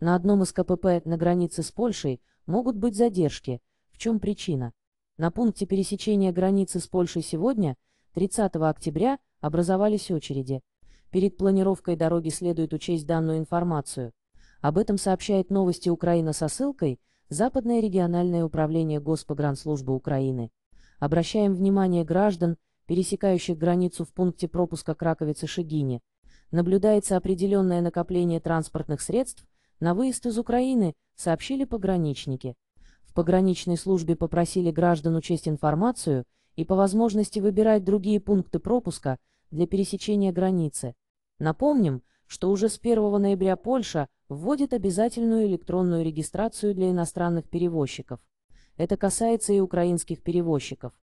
На одном из КПП на границе с Польшей могут быть задержки. В чем причина? На пункте пересечения границы с Польшей сегодня, 30 октября, образовались очереди. Перед планировкой дороги следует учесть данную информацию. Об этом сообщает новости Украина со ссылкой Западное региональное управление Госпогранслужбы Украины. Обращаем внимание граждан, пересекающих границу в пункте пропуска Краковицы-Шигини. Наблюдается определенное накопление транспортных средств, на выезд из Украины сообщили пограничники. В пограничной службе попросили граждан учесть информацию и по возможности выбирать другие пункты пропуска для пересечения границы. Напомним, что уже с 1 ноября Польша вводит обязательную электронную регистрацию для иностранных перевозчиков. Это касается и украинских перевозчиков.